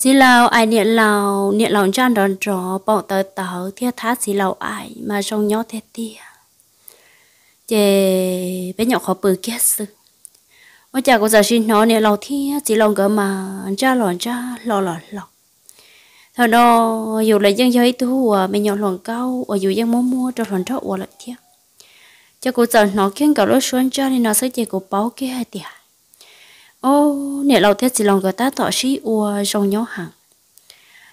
chỉ lào ai niệm lào niệm lào chan đòn trò bỏ tờ tờ thiết thác chỉ lào ai mà trong nhau thế tia chè bé nhỏ khó bự kia sự ôi chà cô giờ xin nó niệm lào thiết chỉ lòng gỡ mà cha lòng cha lò lò lò thà đó dù là dân giới tu à bé nhỏ lòng cao ở à, dù dân mua mua cho phần thọ của lại thiết cho cô giờ nó kiêng cả lối xuống cho nên nó sẽ chè cô báo kia tia ô nè lâu thế chỉ lòng người ta tỏ sĩ ua trong nhó hàng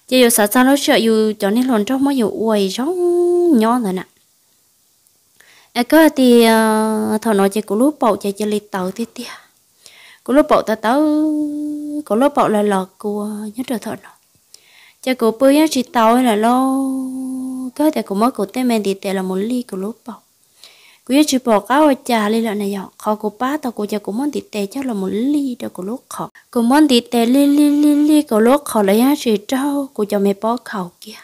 giờ dù sao nó sợ dù cho nên lần trong mới dù uầy trong nhó rồi nè à có thì ờ, thằng nói chỉ của lúc bầu chỉ chơi lịch tàu tiếp tiếp của lúc bầu ta tàu của lúc bầu là lọt của nhớ trở thọ nó chỉ của bơi á chỉ tàu là lo có thể của mới của tên mình thì tệ là một ly của lúc bầu กูจะบอกก้าวจ่าเลยละนายกขอกูป้าต่อกูจะกูมันติดเตะเจ้าละมุนลี่เดกูลูกขอกูมันติดเตะลี่ลี่ลี่ลี่กูลูกขอเลยฮะสีเจ้ากูจะไม่ป้อเขาเกีย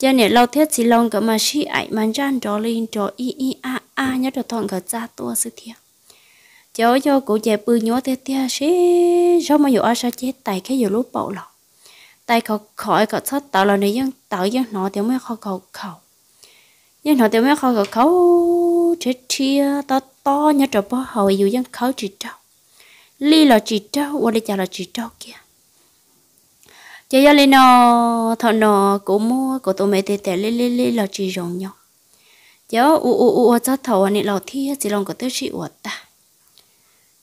จะเนี่ยเราเทศสีลองกับมาชี้ไอมันจันจอลินจออีอีอาอาเนี่ยจะทองกับจ้าตัวสิเทียเจ้าโยกูจะปืนโยเทเทียสิชอบมาอยู่อาชาเจ็ดไตแค่อยู่ลูกเป่าหรอกไตเขาขอไอก็ชอบเต่าเราเนี่ยยังเต่ายังหนอเดี๋ยวไม่เขาเขาเขา nhưng họ tiêu mấy khó gật khấu chết chia to to nhớ trở bỏ hậu dù dân khấu chỉ trâu ly là chỉ trâu qua đi chào là chỉ trâu kia chơi gia lên nò thọ nò cổ mua cổ tụi mẹ tê tê lê lê lê là chỉ rồng nhau giờ u u u cho thầu anh lò thi chỉ lòng có tới chị uất ta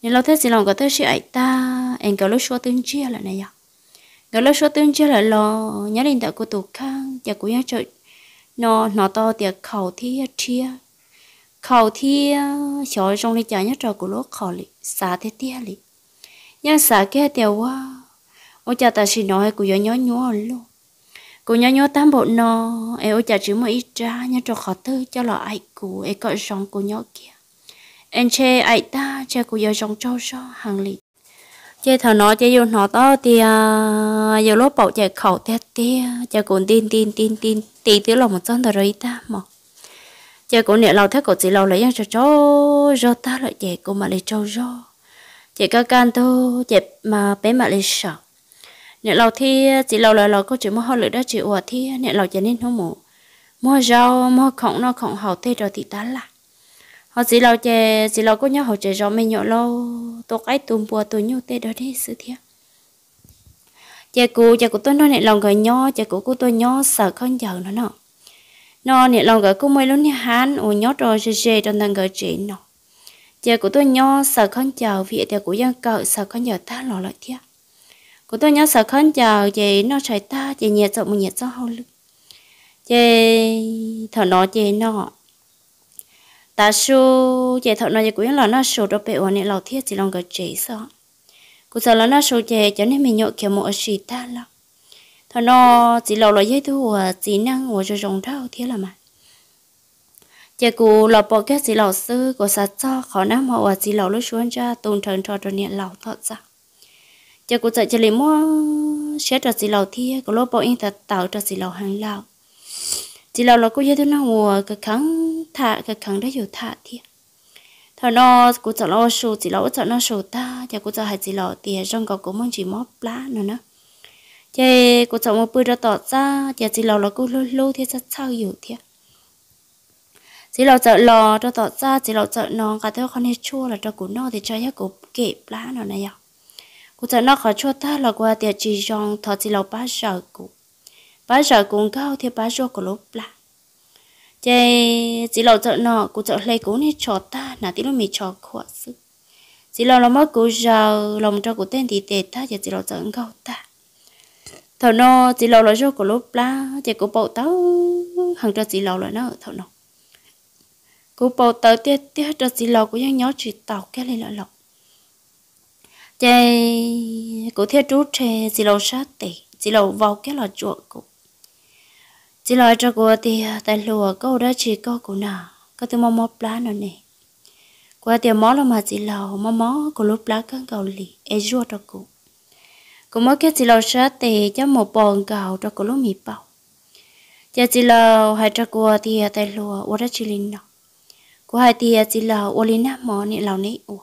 nên lò thế chỉ lòng có tới chị ấy ta anh có lúc xua tương chia là này nhở có lúc xua tương chia là lò nhớ đến tại cô tụt khang chả cô nhớ chơi nó nó to tiệc khẩu thi chia khẩu thi cho trong đi chả nhất trò của lúc khẩu lì xả thế tia lì nhưng xả kia tiểu quá ôi cha ta xin nói của gió nhó nhúa luôn của nhó nhó tam bộ nó em ôi cha chỉ một ít ra nhất trò khó thứ cho lọ ai của em gọi rong của nhó kia em chê ai ta chê của gió rong trâu cho hàng lì chế thằng nó chế vô nó to thì à, giờ lớp bảo chạy khẩu tét tê chạy cũng tin tin tin tin tí tí lòng một chân thằng rồi ta mà chạy cũng niệm lâu thế cổ chỉ lâu lấy cho cho cho ta lại chạy cũng mà lấy cho cho chạy các can thôi chạy mà bé mà lấy sợ niệm lâu thì chỉ lâu lời lâu có chữ mua hoa lửa đó chữ ủa thì niệm lâu trở nên không mù mua rau mua khổng nó khổng hậu tê rồi thì ta lại họ chỉ lo chè chỉ lo có nhau họ chè rõ mình nhỏ lo tôi cái tùm bùa tôi nhau tê đó đi sự thiệt chè cụ chè cụ tôi nói này lòng gởi nhỏ chè cụ của tôi nhỏ sợ con giàu nó nọ nó này lòng gởi cũng mới lớn như hán ồ nhót rồi chè chè trong thằng gởi chị nọ chè của tôi nhỏ sợ con giàu vì chè của dân cậu sợ con giàu ta lò lại thiệt của tôi nhớ sợ khăn chờ chị nó chạy ta chị nhiệt rộng một nhiệt rộng hậu lực chị thở nó chị nọ ta su chế thọ nói của là nó sổ đó bể ổn này lào thiết chỉ lòng cái chế sao cụ sợ là nó sổ chế cho nên mình nhậu kiểu một sĩ ta lắm thọ nó chỉ lào là dây thua ờ, chỉ năng của cho rồng thao thiết là mà chế cụ lào bỏ cái chỉ lào sư của sát cho khó nam họ à chỉ lào lúc xuống cho tôn thần cho cho niệm lào thọ ra chế cụ sợ cho lấy mua sẽ cho chỉ lào thiết của lỗ bỏ in thật tạo cho chỉ lào hàng lào chỉ lào là cô dây thu năng của cái kháng thả cái khẳng đã dù thả thì thà nó cũng chọn nó sổ chỉ lỗ chọn nó sổ ta thì cũng chọn hai chỉ lỗ thì trong cầu cũng mong chỉ móc lá nữa nữa thì cũng chọn một bữa đó tỏ ra thì chỉ lỗ là cũng lâu lâu thì sao sao hiểu thì chỉ lỗ chọn lò đó tỏ ra chỉ lỗ chọn nó cả theo con hết chua là cho cũng nó thì cho hết cũng kẹp lá nữa này ạ cũng chọn nó khỏi chua ta là qua thì chỉ trong thọ chỉ lỗ ba giờ cũng ba giờ cũng cao thì ba giờ cũng lúc lá chơi chỉ lâu chợ nọ cụ chợ lấy cú nên cho ta nà tí lúc mình cho khóa sức chỉ lâu làm mất cụ giờ lòng cho của tên thì tệ ta giờ chỉ lâu chợ ngâu ta thầu nó chỉ lâu là cho của lốp lá chỉ của bộ tao hàng cho chỉ lâu là nó thầu nó cụ bộ tao tiết tiết cho chỉ lâu của những nhó chỉ tàu cái này là lộc chơi của thiết chú chè chỉ lâu sát tệ chỉ lâu vào cái là chuột cụ chỉ lo cho cô thì ờ, tại lùa cô đã chỉ có cô nào có từ mong mong lá nữa nè qua tiền mó là mà chỉ lo mong mong cô lúc lá cắn cầu lì e rua cho cô cô mới cái chỉ lo sát thì cho một bòn cầu cho cô lúc mì bao giờ chỉ lo hai cho cô thì ờ, tại lùa cô đã ờ, chỉ linh nó cô hai thì chỉ lo cô linh nó mỏ nị lầu nị ủa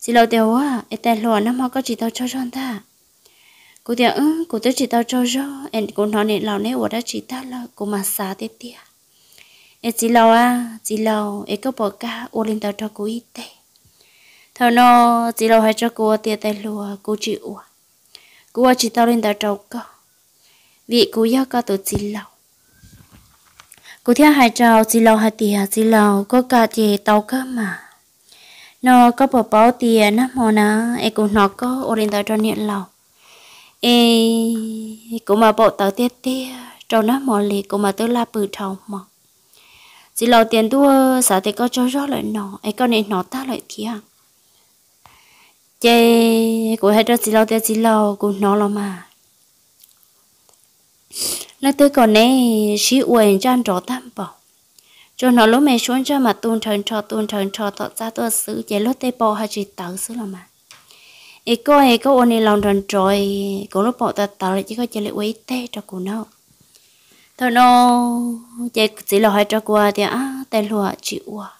chỉ lo tiêu à tại lùa năm mò có chỉ tao cho cho ta à? cô tiếc ừ cô tới chỉ tao cho cho em cô nói nè lão nè ở đã chỉ ta là cô mà xa tiếp tia em chỉ lâu à chỉ lâu em có bỏ cả ô lên tao cho cô ít tệ thằng nó chỉ lâu hay cho cô tiếc tay lùa cô chịu ủa cô chỉ tao lên tao trâu cơ vì cô yêu có tôi chỉ lâu cô theo hai cháu chỉ lâu hai tiếc chỉ lâu có cả chị tao cơ mà nó có bỏ bỏ tiền á mà nó em cũng nói có ô lên tao cho niệm lâu ê cũng mà bộ tờ tiết tia trâu nó mò lì cũng mà tớ la bự trâu mà chỉ lo tiền đua sợ thì có cho rõ lại nó ấy con này nó ta lại kia, chê của hai đứa chỉ lo tiền chỉ lo của nó lo mà nó tôi còn này chỉ uền chan rõ tam bảo cho nó lúc mẹ xuống cho mà tuôn trần trò tuôn trần trò tọt ra tôi xứ chế lúc tay bò hay chỉ tớ xứ là mà ý cô ấy cô ôn đi lòng tròn trời cô lúc bỏ ta tạo lại chỉ có chơi lại quấy tê cho cô nó. thôi nó chơi chỉ là hai cho qua thì á tay lùa chịu à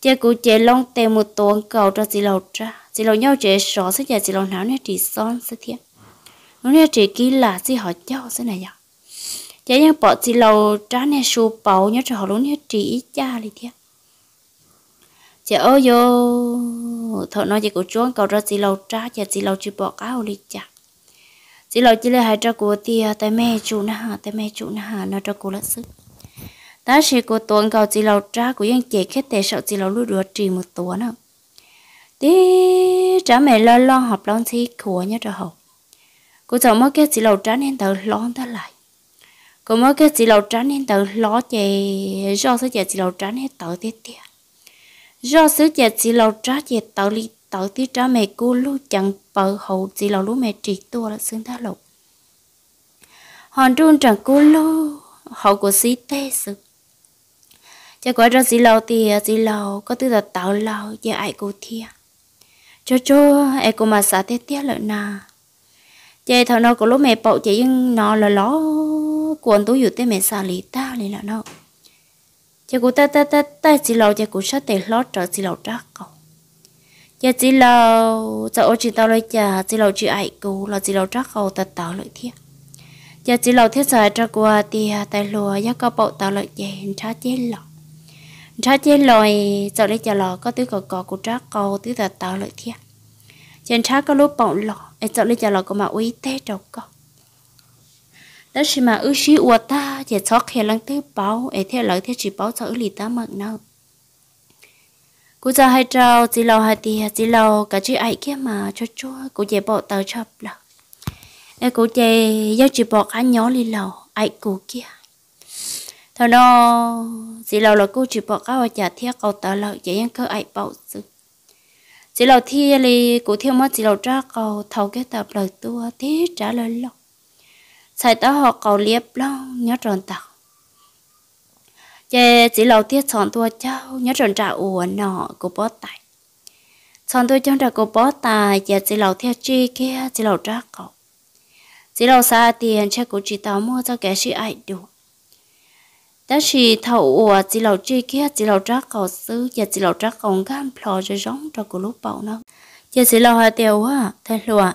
chơi cô chơi long tê một tuần cầu cho chỉ lầu ra chỉ lầu nhau chơi sọ sẽ giờ chỉ lầu nào này chỉ son sẽ thiệt nó này chỉ kỹ là chỉ họ cho sẽ này vậy à. chơi những bọn chỉ lầu trá này sù bầu nhớ cho họ luôn nhớ chỉ cha đi thiệt chị ơi yo thọ nói chị của chuông cầu ra chị lâu trả chị chị lâu chưa bỏ cá hồ đi chả chị lâu chỉ lấy hai trâu của tia à, tại mẹ chủ nè hà tại mẹ chủ nè hà nó trâu của là sức ta sẽ của tuần cầu chị lâu trả của dân chị khét tệ sợ chị lâu lúa đùa trì một tuần nữa tí trả mẹ lo lo học lon thi của nhớ trâu học cô cháu mới cái chị lâu trả nên tờ lon ta lại cô mới cái chị lâu trả nên tờ lo chị do sẽ chị lâu trả nên tờ tiết tiết do sứ chè chỉ lâu trả chè tạo lý tạo tí trả mẹ cô lưu chẳng bờ hậu chỉ lâu lúc mẹ trị tua là xương thá lục hòn trung chẳng cô lưu hậu của sĩ tê sự cho quả ra sĩ lâu thì sĩ lâu có tư là tạo lâu giờ ai cô thia cho cho ai cô mà xả tê tê lợi nà chè thằng nó của lúc mẹ bậu chè nhưng nó là ló cuốn tú dụ tê mẹ xả lý ta lý là nó chỉ cụ ta ta ta ta chỉ lâu chỉ cụ sát tiền lót trở chỉ lâu trắc cầu giờ chỉ lâu giờ ô chỉ tao lấy chờ chỉ lâu chỉ ai cụ là chỉ lâu trắc cầu ta tao lợi thiệt giờ chỉ lâu thiết giải trắc qua thì tài lùa giá có bộ tao lợi chè hình chết lọ ra chết lòi giờ lấy chờ lọ có tứ cò cò cụ trắc cầu tứ ta tao lợi thiệt trên sát có lúc bộ lọ em giờ lấy chờ lọ có mà uy tê trong cầu đó chỉ mà ước sĩ uất ta để cho khi lăng tư báo ấy theo lời theo chỉ báo cho ư lì ta mận nào cô cho hai trâu chỉ lâu hai tì chỉ lâu cả chỉ ấy kia mà cho cho cô dễ bỏ tàu chập là em cô dễ do chỉ bỏ cá nhỏ lì lò ấy cô kia thằng nó chỉ lâu là cô chỉ bỏ cá và trả theo cầu tàu lợi dễ ăn cơ ấy bảo sự chỉ lâu thi lì cô theo mất chỉ lâu ra cầu thầu cái tập lời tua thế trả lời lộc sai ta họ cầu liếp long nhớ tròn tàu chè chỉ lâu tiết chọn tua cháu nhớ tròn trả ủa nọ của bó tài chọn tua cháu trả của bó tài chè chỉ lâu theo chi kia chỉ lâu trả cậu chỉ lâu xa tiền chắc của chị tao mua cho kẻ sĩ ai được, đó chỉ thầu ủa chỉ lâu chi kia chỉ lâu trả cậu xứ chè chỉ lâu trả cậu gan phò rồi giống cho của lúc bảo nó chè chỉ lâu hai tiêu á thay lụa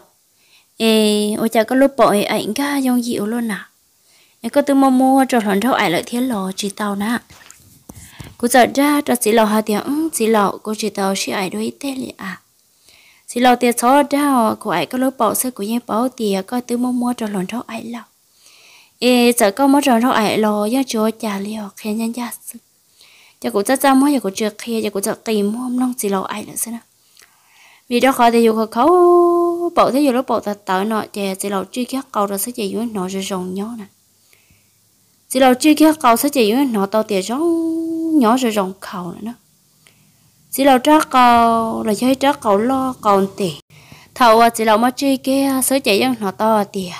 ê ôi chả có lúc bội ảnh cả dòng dịu luôn à em có từ mua mua cho lần đầu ảnh lại thiên lò chỉ tàu nè cô giờ ra cho chị lò hà tiếng chị lò cô chỉ tàu chị ảnh đôi tê lì à chị lò tiền số ra cô ảnh có lúc bỏ sẽ của em bảo tiền có từ mua mua cho lần đầu ảnh lò ê giờ có mua cho lần đầu ảnh lò do chúa trả liều khen nhân gia chứ cô chắc chắn mua giờ cô chưa khen giờ cô giờ tìm mua nông chị lò ảnh nữa xem nào vì đó khỏi thì dù khẩu khẩu bộ thế dù lúc bộ thật tới nọ chè chỉ lầu chưa kia cầu rồi sẽ chạy dưới nọ rồi rồng nhỏ nè chỉ lầu chưa kia cầu sẽ chạy dưới nọ tàu tiền rong nhỏ rồi rồng khẩu nữa chỉ lầu trắc cầu là chơi trắc cầu lo cầu tiền thầu chỉ à, lầu mà truy kia à, sẽ chạy dưới nọ to tiền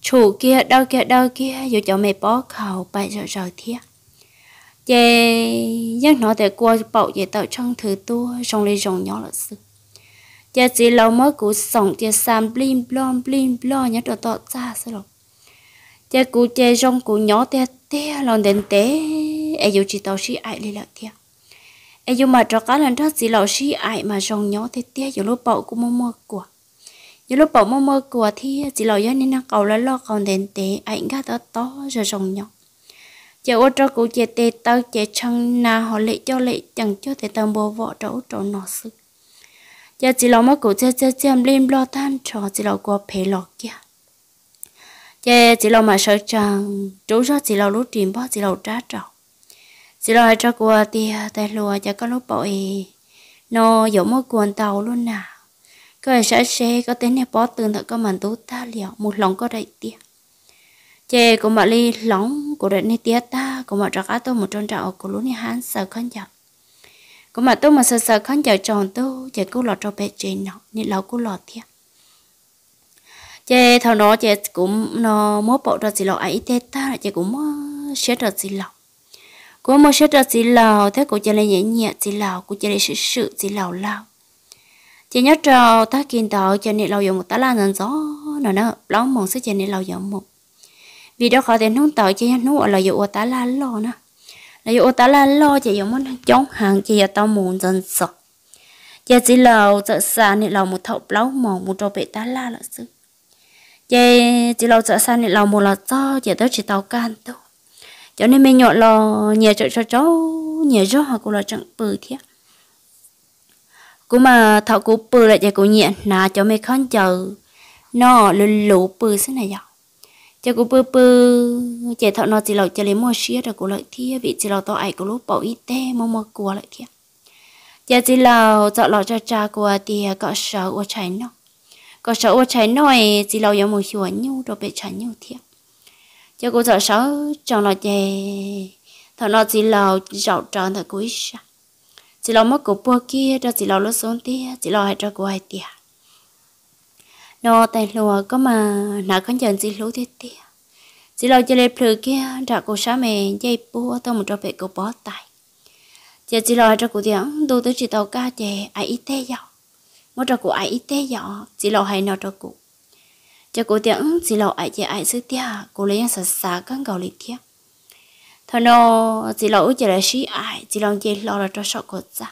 chủ kia à, đâu kia đâu kia dù cho mày bỏ cầu bài rồi rồi thiệt chè giấc nó để qua bậu về tạo trong thứ tua trong lấy rồng nhỏ là sự giờ chỉ mới cú sống giờ sam blim blom blim blo nhớ đồ tọt ra sao rồi giờ cú chơi rong cú nhỏ tê tê lon đến tê ai dù chỉ tao xí ai đi lại tê ai dù mà trò cá lần đó chỉ lâu xí ai mà rong nhỏ tê tê giờ lúc bậu cũng mơ mơ của giờ lúc bậu mơ mơ của thì chỉ lâu giờ nên nó cầu là lo còn đến tê ai ngã to to rồi rong nhỏ giờ ô trò cú chơi tê tao chơi chân na họ lệ cho lệ chẳng cho tê tao bố vợ trâu trâu nó sức giờ chỉ lo mất cụ chơi chơi chơi em lim lo tan trò chỉ lo qua phê lo kia giờ chỉ lo mà sợ rằng chú ra chỉ lo lúc tiền bao chỉ lo trả trọ chỉ lo hai trò qua tia tài lùa giờ có lúc bội nó giống mất quần tàu luôn nào cái sẽ xe có tên này bỏ từng thật có màn tú ta liệu một lòng có đại tiền, chè của mà ly lóng của đại này tia ta của mà trạc á tôi một tròn trạo của lúa này hán sợ khăn dọc cô mà tôi mà sợ sợ khăn giờ tròn tôi giờ cô lọt cho bé chị nó như lâu cô lọt thiệt chị thằng đó chị cũng nó mốt bộ rồi gì lọ ấy tê ta là cũng xét rồi gì lọ cô mà xét rồi gì lọ thế cô chị lại nhẹ nhẹ gì lọ cô chị lại sự sự gì lọ lọ chị nhớ trò ta kiên tạo cho nên lâu dùng một tá lan nền gió nó nó lóng mong sức cho nên lâu dùng một vì đó khỏi tiền không tạo cho nên nó ở lâu dùng một tá lan lo nữa là dù ta là lo chỉ giống muốn chống hàng chỉ giờ tao muốn dần sọc chỉ chỉ là sợ xa này là một thậu lâu mỏng một trâu bị ta la là sư chỉ chỉ là sợ xa này là một là do chỉ tao chỉ tao can tao cho nên mình nhọn lo nhà cho cho cháu nhà cho họ cũng là chẳng bự thiệt cũng mà thọ cũng bự lại chỉ cũng nhẹ nà cho mày không chờ nó lên lũ bự thế này vậy cho cô bơ bơ trẻ thọ nó chỉ lẩu cho lấy mua xía rồi cô lại thia vị chỉ lẩu to ải cô lúc bảo ít tê mua mua cua lại thia chờ chỉ lẩu chọn lẩu cho cha của thì có sợ ô cháy nó có sợ ô cháy nói chỉ lẩu giống một hiệu nhu rồi bị cháy nhu thia chờ cô sợ sợ chọn lẩu chè thọ nó chỉ lẩu rau tròn thật cuối sa chỉ lẩu mất của bơ kia cho chỉ lẩu lúc xuống tia chỉ lẩu hai cho cô hai tia nó tài lùa có mà nãy có nhận gì lũ thế tia chỉ lo chơi lên lử kia trả cô sáng mẹ dây búa tao một trò về cô bó tay giờ chỉ lo cho cô tiếng đồ tới chỉ tàu ca chè ai ít tê dọ một trò cô ai ít tê dọ chỉ lo hay nói cho cô cho cô tiếng chỉ lo ai chè ai xứ tia cô lấy sạch sạch cắn cầu lịch kia thôi nó chỉ lo ước chè là sĩ ai chỉ lo chơi lo là cho sợ cô sao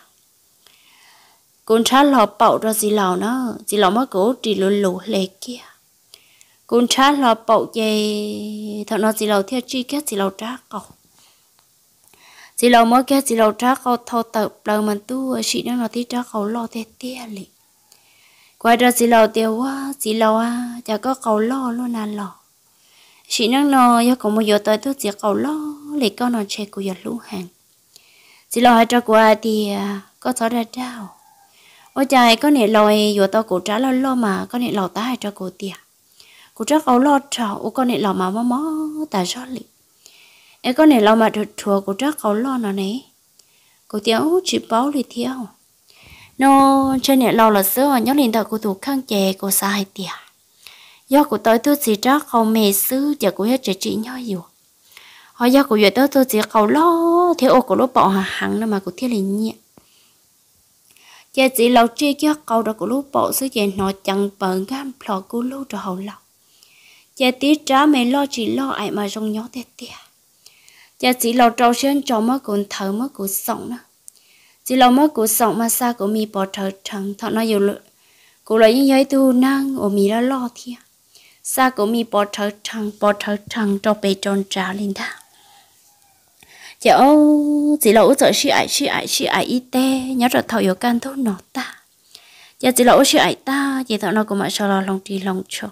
con cha lo bảo ra gì lò nó gì lò mất cố chỉ lù lù lệ kia con cha lo bảo về thằng nó gì lò theo chi cái gì lò trá cầu gì lâu mới cái gì lâu trá cầu thâu tập đầu mình tu chị nó nói tí trá cầu lo thế tia lì quay ra gì lâu tiêu quá gì lâu à chả có cầu lo luôn là lo chị nó nói do cũng một giờ tới tôi chỉ cầu lo lì con nó chơi cùi giờ lũ hàng gì lâu hai trá của thì à, có thọ ra trao ôi trời có nể lòi vừa tao cổ trả lo lo mà có nể lò ta hay cho cổ tiền cổ trả áo lo trào ô con nể lò mà mò mò ta rót lì em có nể lò mà thua chùa cổ trả áo lo nó nấy cổ tiếu chỉ báo lì thiếu nó chơi nể lò là xưa nhóc liền đợi cổ thủ khăn chè cổ sai hay do cổ tới tôi gì trả không mê xứ giờ cổ hết trời chị nhau rồi hỏi do cổ về tới tôi gì cầu lo thế ô cổ lúc bỏ hàng nó mà cổ thiết liền nhẹ giờ chỉ lâu tri cho câu đó của lúc bộ sứ dạy nó chẳng bận gam lo của lúc cho hậu lọc giờ tí trả mẹ lo chỉ lo ai mà rong nhó tê tê giờ chỉ lâu trâu xuyên cho mới cuốn thở mới cuốn sống nữa chỉ lâu mới cuốn sống mà xa của mi bỏ thở trần thọ nó dù lựa của lời những giới tu năng ở mi đã lo thiệt xa của mi bỏ thở trần bỏ thở trần cho bề tròn trả lên thang chợ chỉ là út sợ chị ai chị ai chị ai y tế nhớ rồi thầu yêu can thuốc nó ta giờ chỉ là út chị ai ta chỉ thằng nó cũng mà sao là lòng đi lòng cho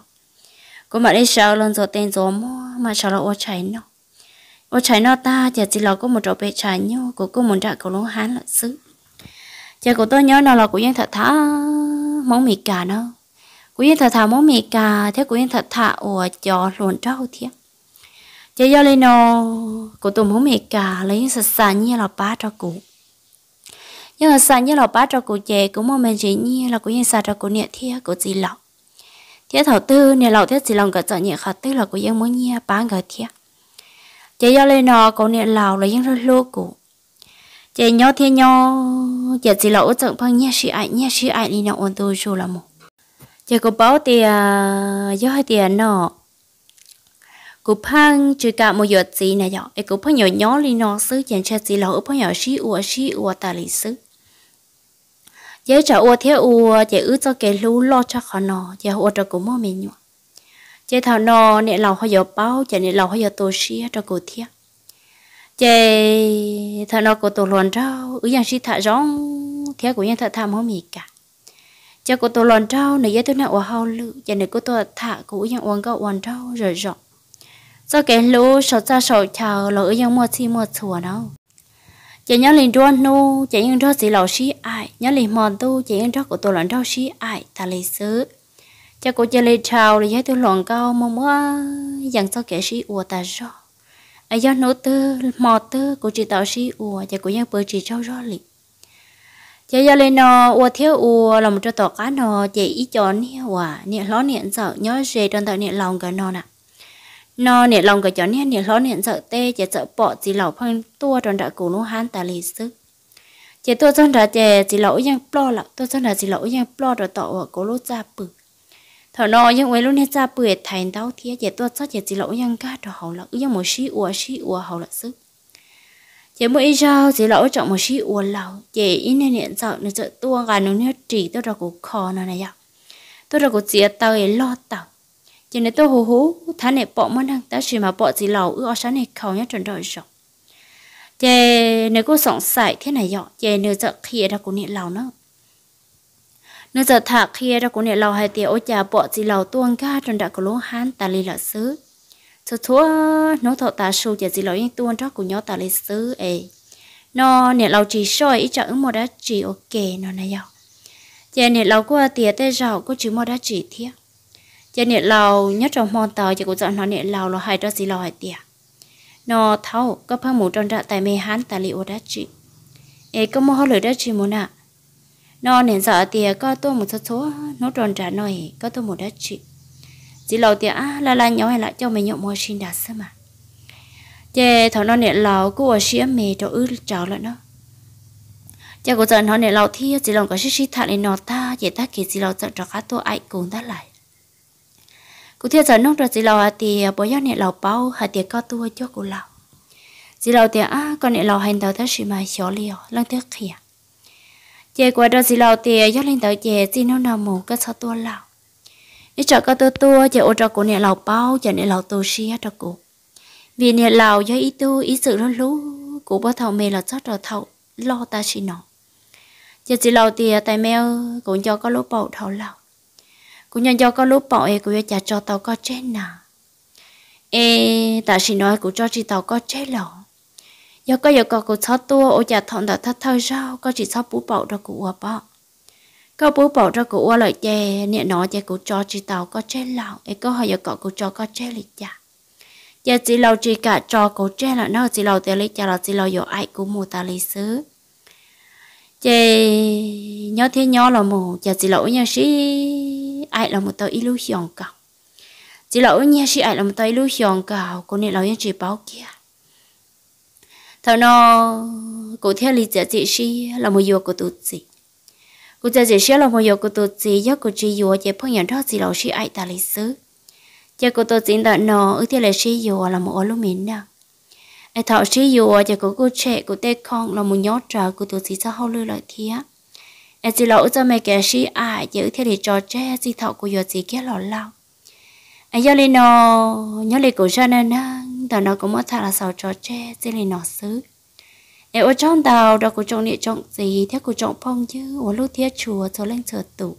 cũng mà đi sao lần rồi tên gió mua mà sao là ô cháy nó ô cháy nó ta giờ chỉ là có một chỗ bé cháy nhau của cô muốn trả cô lỗ hán là xứ giờ cô tôi nhớ nó là của dân thật thả món mì cà nó của dân thật thả món mì cà thế của dân thật thả ủa cho luồn trâu thiệt giờ giờ lên nó cô tụm không hề cả lấy những sạch sàn như là ba cho cụ nhưng mà sàn như là ba cho cụ chè cũng mong mình chỉ như là cũng như sạch cho cụ nhẹ thia cụ gì lọ thế thầu tư nhẹ lọ thế gì lòng cả chọn nhẹ khát tư là cụ dân muốn nhẹ ba người thia giờ dạ, giờ lên nó cụ nhẹ lọ là những rất lô cụ chè nhau thế nhau chè chỉ lọ chọn bằng nhẹ sĩ ai nhẹ sĩ ai đi nào ổn tôi rồi là một chè dạ, cô bảo tiền do hai tiền nọ cú phang chơi cả một giờ gì này nhở ấy cú phang nhỏ nhỏ li nó xứ chẳng chơi gì lâu phang nhỏ xí ua xí ua ta li xứ giờ trả ua thế ua giờ ứ cho cái lú lo cho khó nó giờ ua cho cú mua mình nhọ, giờ thảo nó nè lâu hơi giờ bao giờ nè lâu hơi giờ tổ xí cho cú thế giờ thảo nó cú tổ lon rau ứ chẳng xí thả rong thế của nhà thả tham không mì cả giờ cú tổ lon rau này giờ tôi nè ua hao lự giờ này cú tổ thả cú chẳng uống gạo uống rau rồi rộng do kẻ lũ sợ ra sợ chào lỡ yêu mua chi mua chùa đâu chị nhớ liền đoan nu chị yên đó chỉ lầu xí ai nhớ liền mòn tu chị yên đó của tôi lần đó xí ai ta lấy xứ cha cô chơi lấy chào để thấy tôi loạn cao mong quá dặn cho kẻ sĩ ua ta rõ ai do nô tư mò tư của chị tạo sĩ ua cha cô nhớ bơi chỉ trâu rõ liền cha giờ lên nó ua thiếu ua lòng cho tỏ cá nó chị ý chọn nè hòa niệm ló niệm sợ nhớ về đơn tạo niệm lòng cả nó nè nó nè lòng cái chỗ nè nè lo nè sợ tê chỉ sợ bỏ chỉ lẩu phăng tua tròn đã cổ nó han ta lì sức chỉ tua chân đã chỉ chỉ lẩu giang plo lọc tua chân đã chỉ lẩu giang plo rồi tọ ở cố lốt ra bự thở nó giang quấy lúc nè ra bự thành đau thiết chỉ tua chân chỉ chỉ lẩu giang cá rồi hậu lọc giang một xí ua xí ua hậu lọc sức chỉ mỗi sau chỉ lẩu chọn một xí ua lẩu chỉ ít nè nè sợ nè sợ tua gà nó nè trì tua rồi cổ khó nó này vậy tua rồi cổ chia tao ấy lo tao chỉ nên tôi hú hú thà này bỏ mất năng tới chỉ mà bỏ gì lẩu ư ở sáng này khâu nhá chuẩn rồi rồi chè nếu có sống sải thế này dọ chè nếu giờ kia ra cũng niệm lẩu nữa nếu giờ thả kia ra cũng niệm lẩu hay tiệt ôi chà bỏ gì lẩu tuôn ga chuẩn đã có lỗ hán ta li lợ xứ cho thua nó thọ ta sâu chè gì lẩu nhưng tuôn đó cũng nhớ ta li xứ ấy nó niệm lẩu chỉ soi ít chợ ứng một đã chỉ ok nó này dọ chè niệm lẩu qua tiệt tê rào có chỉ một đã chỉ thiệt cho nên lâu nhất trong môn tờ chỉ có dọn nó nên lâu là hai đó gì lâu hai tiền nó thâu có phải mù trong ra tại mê hán tại liệu đã chị ấy có mua lửa đã chị muốn ạ nó nên sợ tiền có tôi một số số nó tròn trả nói có tôi một đã chị chỉ lâu tiền á là là nhỏ hay lại cho mình nhậu mua xin đã sớm mà chè thằng nó nên lâu cứ ở xía mê cho ư trào lại nó chè có dọn nó nên lâu thi chỉ lòng có xí xí thằng nên nó ta chỉ ta kể chỉ lâu dọn cho cá tôi ai cùng ta lại cụ thiệt giờ nông rồi chỉ lò thì à, bố giáo nè lò bao hà tiệt có tua cho cụ lò chỉ lò thì à con nè lò hành tàu thế gì mà xóa liều lần thứ kia chị qua đó chỉ lò thì à, giáo lên tàu chị chỉ nó nào mù cái sao tua lò nếu chợ có tua tua chị ô cho cụ nè lò bao chị nè lò tua xia cho cụ vì nè lò do ý tu ý sự nó lú cụ bắt thầu mê là cho trò thầu lo ta xì nọ chị chỉ lò thì à, tại mèo cũng cho có lỗ bầu thầu lò cũng nhân do có lúc bỏ e của cha cho tao có chết nà e ta chỉ nói của cho chị tao có chết lỏ do có giờ có của cho tua ô cha thọn đã thất thời sao có chỉ cho bú bỏ ra của bỏ có bú bỏ ra của lại chè nè nó chè của cho chị tao có chết lỏ e có hỏi giờ có của cho có chết lịch chả giờ chị lâu chị cả cho cổ chết là nó chị lâu tới lấy cha là chị lâu giờ ai cũng mua ta lấy xứ chị nhớ thế nhớ là một chả chị lỗi nhớ sĩ ai là một tay tờ hiền cả chị lỗi nhớ sĩ ai là một tay tờ illusion cả cô này lỗi chị báo kia thằng nó cô theo lý chả chị sĩ là một yêu của tôi chị cô chả chị sĩ là một yêu của tôi chị do cô chị yêu chị phong nhận đó chị lỗi sĩ ai ta lịch sử cho cô tôi chính đợi nó ước theo lý sĩ yêu là một lúc mình nào ai thọ chỉ dù chỉ có cô trẻ của tê con là một nhót trở của tuổi gì sao hậu lưu lại thía ai chỉ lỗi cho mẹ kẻ sĩ ai giữ theo để trò trẻ gì thọ của giờ chỉ kia lọ lao ai do lên nó nhớ lên của cha nên tao nó cũng mất thà là sao trò trẻ chỉ lên nó xứ ai ở trong tàu đó của trong địa trong gì theo của trong phong chứ ở lúc thiết chùa cho lên chợ tủ